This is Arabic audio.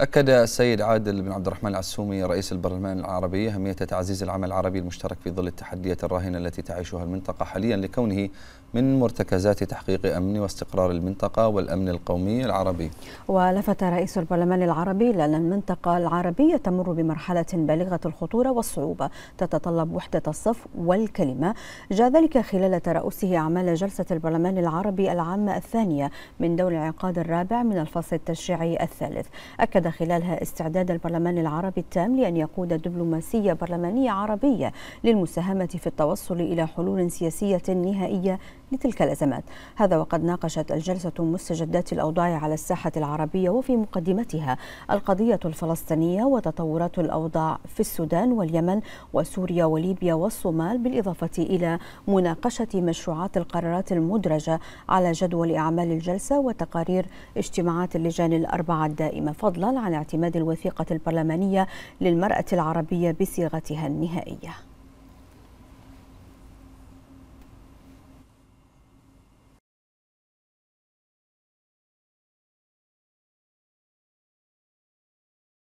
أكد السيد عادل بن عبد الرحمن العسومي رئيس البرلمان العربي أهمية تعزيز العمل العربي المشترك في ظل التحديات الراهنة التي تعيشها المنطقة حاليا لكونه من مرتكزات تحقيق أمن واستقرار المنطقة والأمن القومي العربي ولفت رئيس البرلمان العربي لأن المنطقة العربية تمر بمرحلة بالغة الخطورة والصعوبة تتطلب وحدة الصف والكلمة جاء ذلك خلال ترأسه أعمال جلسة البرلمان العربي العامة الثانية من دور العقاد الرابع من الفصل التشريعي الثالث أكد أكد خلالها استعداد البرلمان العربي التام لأن يقود دبلوماسية برلمانية عربية للمساهمة في التوصل إلى حلول سياسية نهائية لتلك الأزمات هذا وقد ناقشت الجلسة مستجدات الأوضاع على الساحة العربية وفي مقدمتها القضية الفلسطينية وتطورات الأوضاع في السودان واليمن وسوريا وليبيا والصومال بالإضافة إلى مناقشة مشروعات القرارات المدرجة على جدول أعمال الجلسة وتقارير اجتماعات اللجان الأربعة الدائمة فضلا عن اعتماد الوثيقة البرلمانية للمرأة العربية بصيغتها النهائية